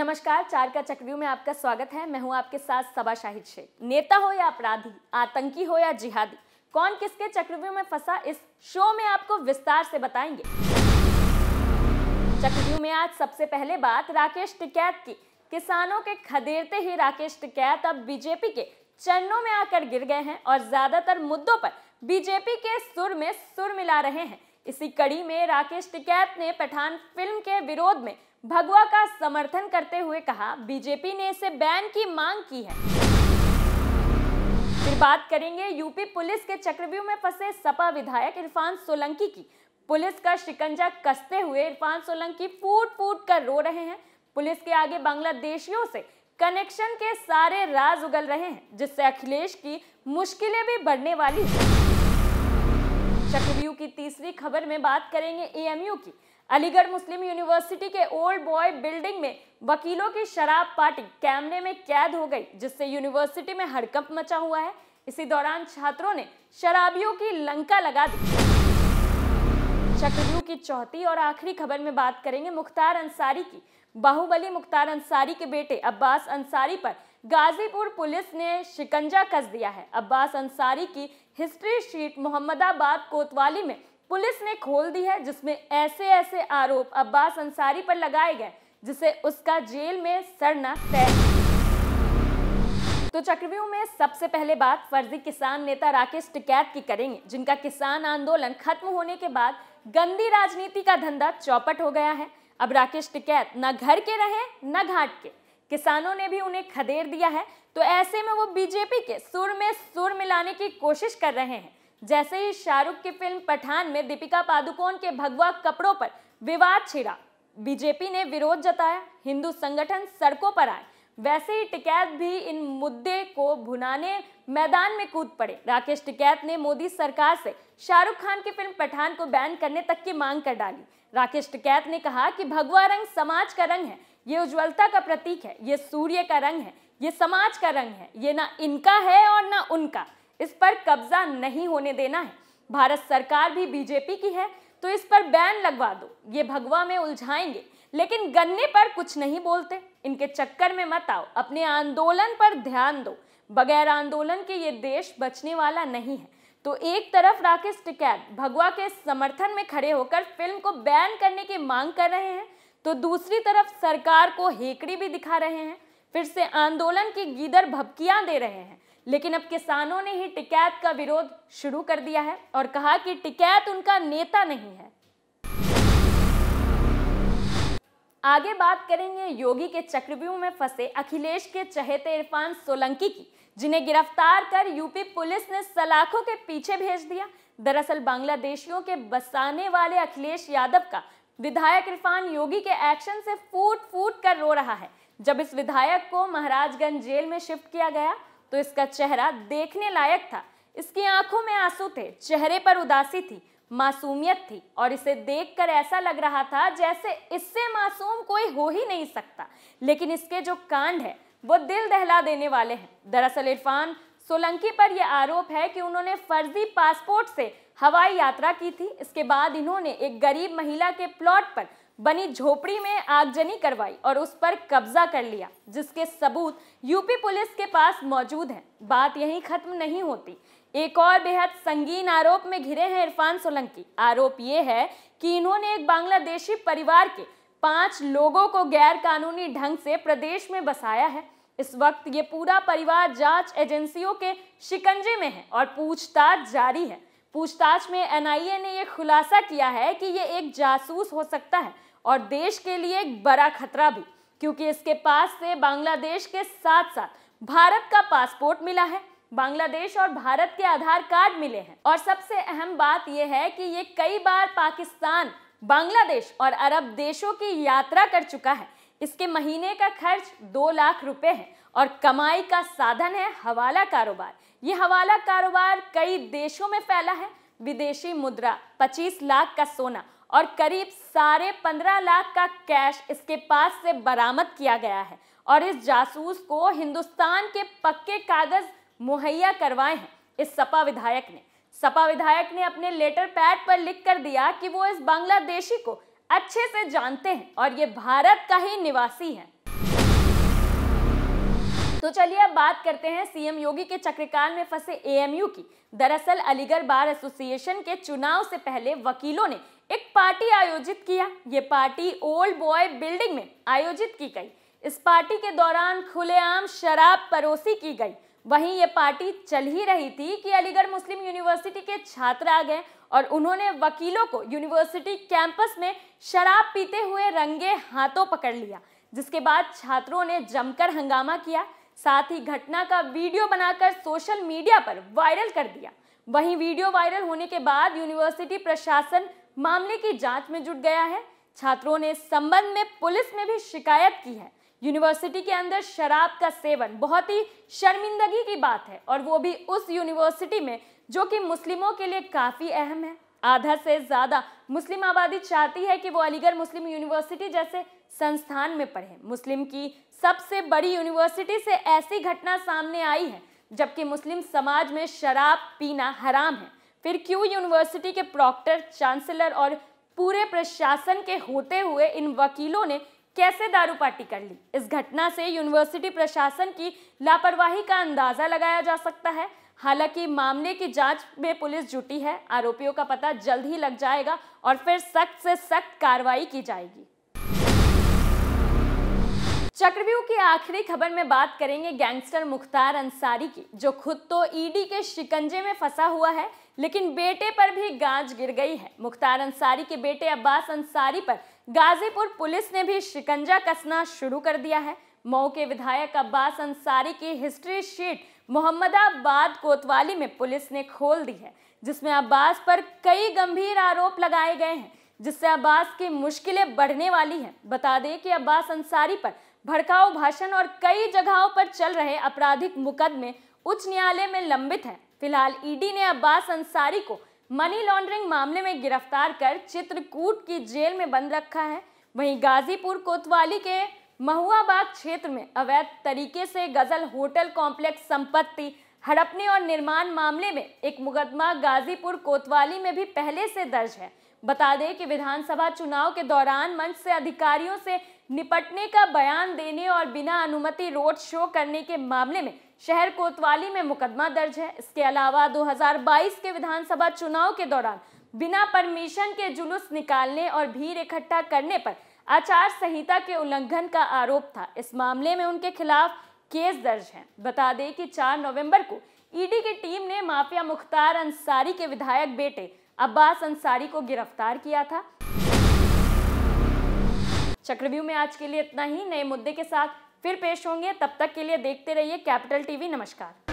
नमस्कार चार का चक्रव्यू में आपका स्वागत है मैं हूं आपके साथ सबा शाहिद शेख नेता हो या अपराधी आतंकी हो या जिहादी कौन किसके चक्रव्यू में फंसा इस शो में आपको विस्तार से बताएंगे चक्रव्यू में आज सबसे पहले बात राकेश टिकैत की किसानों के खदेड़ते ही राकेश टिकैत अब बीजेपी के चरणों में आकर गिर गए हैं और ज्यादातर मुद्दों पर बीजेपी के सुर में सुर मिला रहे हैं इसी कड़ी में राकेश टिकैत ने पठान फिल्म के विरोध में भगवा का समर्थन करते हुए कहा बीजेपी ने इसे बैन की मांग की है फिर बात करेंगे यूपी पुलिस के चक्रव्यूह में फंसे सपा विधायक इरफान सोलंकी की पुलिस का शिकंजा कसते हुए इरफान सोलंकी फूट फूट कर रो रहे हैं पुलिस के आगे बांग्लादेशियों से कनेक्शन के सारे राज उगल रहे हैं जिससे अखिलेश की मुश्किलें भी बढ़ने वाली है चक्रव्यूह की तीसरी खबर में बात करेंगे एएमयू की अलीगढ़ मुस्लिम यूनिवर्सिटी के ओल्ड बॉय बिल्डिंग में वकीलों की शराब पार्टी कैमरे में कैद हो गई जिससे यूनिवर्सिटी में हड़कंप मचा हुआ है इसी दौरान छात्रों ने शराबियों की लंका लगा दी चक्रव्यू की चौथी और आखिरी खबर में बात करेंगे मुख्तार अंसारी की बाहुबली मुख्तार अंसारी के बेटे अब्बास अंसारी पर गाजीपुर पुलिस ने शिकंजा कस दिया है अब्बास अंसारी की हिस्ट्री शीट मोहम्मदाबाद कोतवाली में पुलिस ने खोल दी है जिसमें ऐसे ऐसे आरोप अब्बास अंसारी पर लगाए गए जिसे उसका जेल में सड़ना तय तो चक्रव्यूह में सबसे पहले बात फर्जी किसान नेता राकेश टिकैत की करेंगे जिनका किसान आंदोलन खत्म होने के बाद गंदी राजनीति का धंधा चौपट हो गया है अब राकेश टिकैत न घर के रहे न घाट के किसानों ने भी उन्हें खदेड़ दिया है तो ऐसे में वो बीजेपी के सुर में सुर मिलाने की कोशिश कर रहे हैं जैसे ही शाहरुख की फिल्म पठान में दीपिका पादुकोण के भगवा कपड़ों पर विवाद छिड़ा बीजेपी ने विरोध जताया हिंदू संगठन सड़कों पर आए वैसे ही टिकैत भी इन मुद्दे को भुनाने मैदान में कूद पड़े राकेश टिकैत ने मोदी सरकार से शाहरुख खान की फिल्म पठान को बैन करने तक की मांग कर डाली राकेश टिकैत ने कहा कि भगवा रंग समाज का रंग है ये उज्ज्वलता का प्रतीक है ये सूर्य का रंग है ये समाज का रंग है ये ना इनका है और ना उनका इस पर कब्जा नहीं होने देना है भारत सरकार भी बीजेपी की है तो इस पर बैन लगवा दो ये भगवा में उलझाएंगे लेकिन गन्ने पर कुछ नहीं बोलते इनके चक्कर में मत आओ अपने आंदोलन पर ध्यान दो बगैर आंदोलन के ये देश बचने वाला नहीं है तो एक तरफ राकेश टिकैत भगवा के समर्थन में खड़े होकर फिल्म को बैन करने की मांग कर रहे हैं तो दूसरी तरफ सरकार को हेकड़ी भी दिखा रहे हैं फिर से आंदोलन की गीदर भपकियां दे रहे हैं लेकिन अब किसानों ने ही टिकैत का विरोध शुरू कर दिया है और कहा कि टिकैत उनका नेता नहीं है आगे बात करेंगे योगी के चक्रव्यूह में फंसे अखिलेश के चहेते इरफान सोलंकी की जिन्हें गिरफ्तार कर यूपी पुलिस ने सलाखों के पीछे भेज दिया दरअसल बांग्लादेशियों के बसाने वाले अखिलेश यादव का विधायक इरफान योगी के एक्शन से फूट फूट कर रो रहा है जब इस विधायक को महाराजगंज जेल में शिफ्ट किया गया तो इसका चेहरा देखने लायक था इसकी आंखों में आंसू थे चेहरे पर उदासी थी मासूमियत थी और इसे देखकर ऐसा लग रहा था जैसे इससे मासूम कोई हो ही नहीं सकता लेकिन इसके जो कांड है वो दिल दहला देने वाले हैं दरअसल इरफान सोलंकी पर यह आरोप है कि उन्होंने फर्जी पासपोर्ट से हवाई यात्रा की थी इसके बाद इन्होंने एक गरीब महिला के प्लॉट पर बनी झोपड़ी में आगजनी करवाई और उस पर कब्जा कर लिया जिसके सबूत यूपी पुलिस के पास मौजूद हैं बात यहीं खत्म नहीं होती एक और बेहद संगीन आरोप में घिरे हैं इरफान सोलंकी आरोप ये है कि इन्होंने एक बांग्लादेशी परिवार के पांच लोगों को गैर कानूनी ढंग से प्रदेश में बसाया है इस वक्त ये पूरा परिवार जांच एजेंसियों के शिकंजे में है और पूछताछ जारी है पूछताछ में एनआईए ने यह खुलासा किया है कि ये एक जासूस हो सकता है और देश के लिए एक बड़ा खतरा भी क्योंकि इसके पास से बांग्लादेश के साथ साथ भारत का पासपोर्ट मिला है बांग्लादेश और भारत के आधार कार्ड मिले हैं और सबसे अहम बात यह है कि ये कई बार पाकिस्तान बांग्लादेश और अरब देशों की यात्रा कर चुका है इसके महीने का खर्च दो लाख रुपए है और कमाई का साधन है हवाला कारोबार ये हवाला कारोबार कई देशों में फैला है विदेशी मुद्रा 25 लाख का सोना और करीब साढ़े पंद्रह लाख का कैश इसके पास से बरामद किया गया है और इस जासूस को हिंदुस्तान के पक्के कागज मुहैया करवाए हैं इस सपा विधायक ने सपा विधायक ने अपने लेटर पैड पर लिख कर दिया कि वो इस बांग्लादेशी को अच्छे से जानते हैं और ये भारत का ही निवासी है तो चलिए अब बात करते हैं सीएम योगी के चक्रकाल में फंसे एएमयू की दरअसल अलीगढ़ बार एसोसिएशन के चुनाव से पहले वकीलों ने एक पार्टी आयोजित किया ये पार्टी ओल्ड बॉय बिल्डिंग में आयोजित की गई इस पार्टी के दौरान खुलेआम शराब परोसी की गई वहीं ये पार्टी चल ही रही थी कि अलीगढ़ मुस्लिम यूनिवर्सिटी के छात्र आ गए और उन्होंने वकीलों को यूनिवर्सिटी कैंपस में शराब पीते हुए रंगे हाथों पकड़ लिया जिसके बाद छात्रों ने जमकर हंगामा किया साथ ही घटना का वीडियो बनाकर सोशल मीडिया पर वायरल कर दिया वहीं वीडियो वायरल होने के बाद यूनिवर्सिटी प्रशासन मामले की जांच में जुट गया है छात्रों ने संबंध में पुलिस में भी शिकायत की है यूनिवर्सिटी के अंदर शराब का सेवन बहुत ही शर्मिंदगी की बात है और वो भी उस यूनिवर्सिटी में जो कि मुस्लिमों के लिए काफ़ी अहम है आधा से ज़्यादा मुस्लिम आबादी चाहती है कि वो अलीगढ़ मुस्लिम यूनिवर्सिटी जैसे संस्थान में पढ़े मुस्लिम की सबसे बड़ी यूनिवर्सिटी से ऐसी घटना सामने आई है जबकि मुस्लिम समाज में शराब पीना हराम है फिर क्यों यूनिवर्सिटी के प्रॉक्टर चांसलर और पूरे प्रशासन के होते हुए इन वकीलों ने कैसे दारू पार्टी कर ली इस घटना से यूनिवर्सिटी प्रशासन की लापरवाही का अंदाजा लगाया जा सकता है हालांकि मामले की जांच में पुलिस जुटी है आरोपियों का पता जल्द ही लग जाएगा और फिर सख्त से सख्त कार्रवाई की जाएगी चक्रव्यूह की आखिरी खबर में बात करेंगे गैंगस्टर मुख्तार अंसारी की जो खुद तो ईडी के शिकंजे में फंसा हुआ है लेकिन बेटे पर भी गाज गिर गई है मुख्तार अंसारी के बेटे अब्बास अंसारी पर गाजीपुर पुलिस ने भी शिकंजा कसना शुरू कर दिया है मऊ के विधायक अब्बास अंसारी की हिस्ट्री शीट मोहम्मदाबाद कोतवाली में पुलिस ने खोल दी है जिसमें अब्बास पर कई गंभीर आरोप लगाए गए हैं जिससे अब्बास की मुश्किलें बढ़ने वाली हैं बता दें कि अब्बास अंसारी पर भड़काऊ भाषण और कई जगहों पर चल रहे आपराधिक मुकदमे उच्च न्यायालय में लंबित हैं फिलहाल ईडी ने अब्बास अंसारी को मनी लॉन्ड्रिंग मामले में गिरफ्तार कर चित्रकूट की जेल में बंद रखा है वहीं गाजीपुर कोतवाली के महुआबाग क्षेत्र में अवैध तरीके से गजल होटल कॉम्प्लेक्स संपत्ति हड़पने और निर्माण मामले में एक मुकदमा गाजीपुर कोतवाली में भी पहले से दर्ज है बता दें कि विधानसभा चुनाव के दौरान मंच से अधिकारियों से निपटने का बयान देने और बिना अनुमति रोड शो करने के मामले में शहर कोतवाली में मुकदमा दर्ज है इसके अलावा 2022 के विधानसभा चुनाव के दौरान बिना परमिशन के जुलूस निकालने और भीड़ इकट्ठा करने पर आचार संहिता के उल्लंघन का आरोप था इस मामले में उनके खिलाफ केस दर्ज है बता दें कि 4 नवंबर को ईडी की टीम ने माफिया मुख्तार अंसारी के विधायक बेटे अब्बास अंसारी को गिरफ्तार किया था चक्रव्यूह में आज के लिए इतना ही नए मुद्दे के साथ फिर पेश होंगे तब तक के लिए देखते रहिए कैपिटल टीवी नमस्कार